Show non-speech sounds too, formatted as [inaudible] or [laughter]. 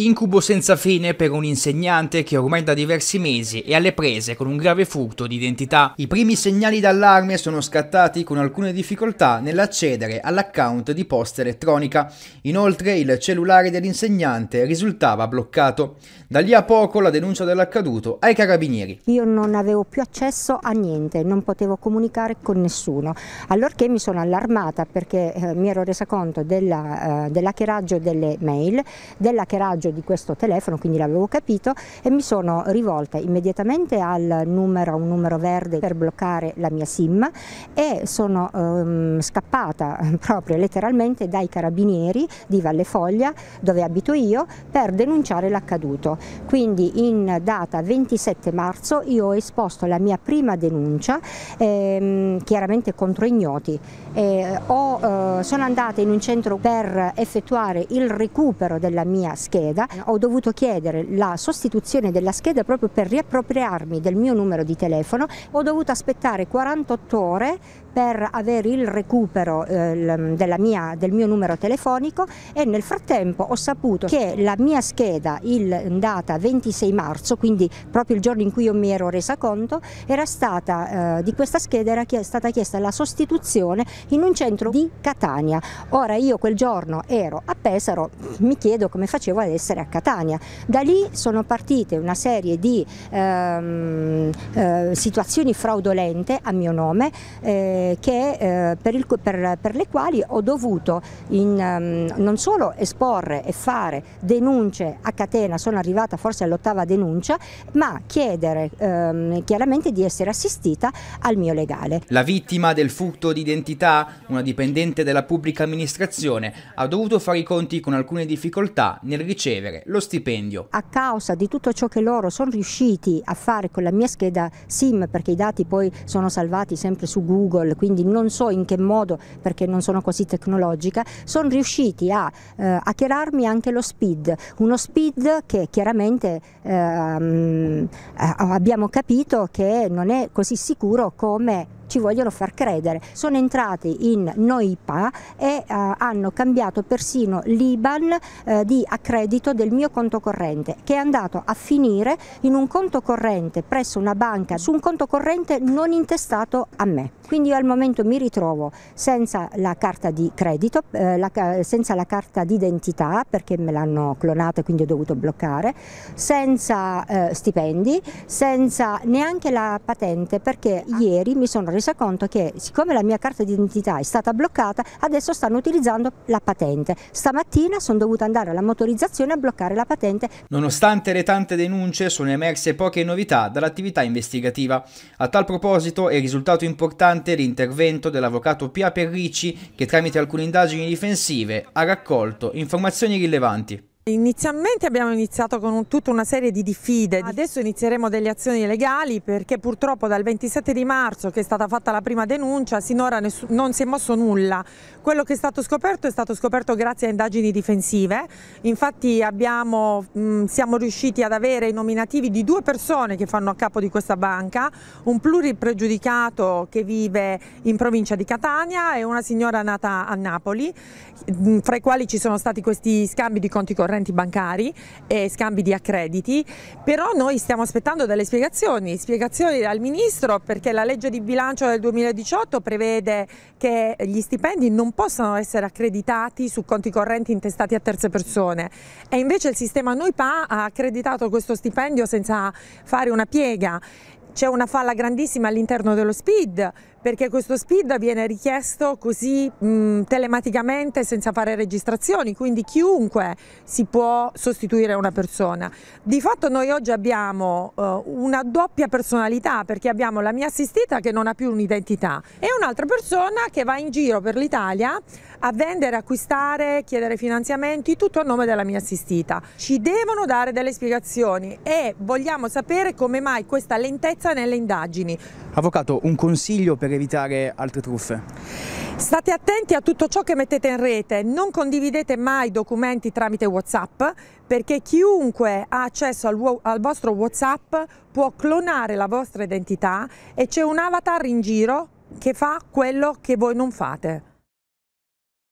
Incubo senza fine per un insegnante che ormai da diversi mesi è alle prese con un grave furto di identità. I primi segnali d'allarme sono scattati con alcune difficoltà nell'accedere all'account di posta elettronica. Inoltre il cellulare dell'insegnante risultava bloccato. Da lì a poco la denuncia dell'accaduto ai carabinieri. Io non avevo più accesso a niente, non potevo comunicare con nessuno. Allorché mi sono allarmata perché eh, mi ero resa conto eh, dell'hackeraggio eh, dell delle mail, dell'hackeraggio messaggio di questo telefono, quindi l'avevo capito, e mi sono rivolta immediatamente al numero, un numero verde per bloccare la mia SIM e sono ehm, scappata [laughs] proprio letteralmente dai carabinieri di Valle Foglia, dove abito io, per denunciare l'accaduto. Quindi in data 27 marzo io ho esposto la mia prima denuncia, ehm, chiaramente contro ignoti. Eh, ho, eh, sono andata in un centro per effettuare il recupero della mia scheda scheda, ho dovuto chiedere la sostituzione della scheda proprio per riappropriarmi del mio numero di telefono, ho dovuto aspettare 48 ore per avere il recupero eh, mia, del mio numero telefonico e nel frattempo ho saputo che la mia scheda in data 26 marzo, quindi proprio il giorno in cui io mi ero resa conto, era stata, eh, di questa scheda era chiesta, stata chiesta la sostituzione in un centro di Catania. Ora io quel giorno ero a Pesaro, mi chiedo come facevo ad essere a Catania. Da lì sono partite una serie di ehm, eh, situazioni fraudolente a mio nome. Eh, che, eh, per, il, per, per, le quali ho dovuto in, um, non solo esporre e fare denunce a catena, sono arrivata forse all'ottava denuncia, ma chiedere ehm, chiaramente di essere assistita al mio legale. La vittima del furto d'identità, una dipendente della pubblica amministrazione, ha dovuto fare i conti con alcune difficoltà nel ricevere lo stipendio. A causa di tutto ciò che loro sono riusciti a fare con la mia scheda SIM, perché i dati poi sono salvati sempre su Google, Apple, quindi non so in che modo, perché non sono così tecnologica, sono riusciti a eh, hackerarmi anche lo speed, uno speed che chiaramente ehm, eh, abbiamo capito che non è così sicuro come ci vogliono far credere. Sono entrate in Noipa e uh, hanno cambiato persino l'IBAN uh, eh, di accredito del mio conto corrente che è andato a finire in un conto corrente presso una banca su un conto corrente non intestato a me. Quindi io al momento mi ritrovo senza la carta di credito, eh, la, senza la carta d'identità perché me l'hanno clonata e quindi ho dovuto bloccare, senza eh, stipendi, senza neanche la patente perché ieri mi sono resa conto che siccome la mia carta d'identità è stata bloccata, adesso stanno utilizzando la patente. Stamattina sono dovuta andare alla motorizzazione a bloccare la patente. Nonostante le tante denunce, sono emerse poche novità dall'attività investigativa. A tal proposito è risultato importante l'intervento dell'avvocato Pia Perricci che tramite alcune indagini difensive ha raccolto informazioni rilevanti. Inizialmente abbiamo iniziato con un, tutta una serie di diffide, ah, adesso inizieremo delle azioni legali perché purtroppo dal 27 di marzo che è stata fatta la prima denuncia sinora non si è mosso nulla. Quello che è stato scoperto è stato scoperto grazie a indagini difensive, infatti abbiamo, mh, mm, siamo riusciti ad avere i nominativi di due persone che fanno a capo di questa banca, un pluripregiudicato che vive in provincia di Catania e una signora nata a Napoli, mh, mm, fra i quali ci sono stati questi scambi di conti correnti correnti bancari e scambi di accrediti, però noi stiamo aspettando delle spiegazioni, spiegazioni dal Ministro perché la legge di bilancio del 2018 prevede che gli stipendi non possano essere accreditati su conti correnti intestati a terze persone e invece il sistema NoiPA ha accreditato questo stipendio senza fare una piega c'è una falla grandissima all'interno dello SPID perché questo speed viene richiesto così mh, telematicamente senza fare registrazioni, quindi chiunque si può sostituire una persona. Di fatto noi oggi abbiamo uh, una doppia personalità perché abbiamo la mia assistita che non ha più un'identità e un'altra persona che va in giro per l'Italia a vendere, acquistare, chiedere finanziamenti, tutto a nome della mia assistita. Ci devono dare delle spiegazioni e vogliamo sapere come mai questa lentezza nelle indagini. Avvocato, un consiglio per per evitare altre truffe. State attenti a tutto ciò che mettete in rete, non condividete mai documenti tramite Whatsapp perché chiunque ha accesso al, al vostro Whatsapp può clonare la vostra identità e c'è un avatar in giro che fa quello che voi non fate.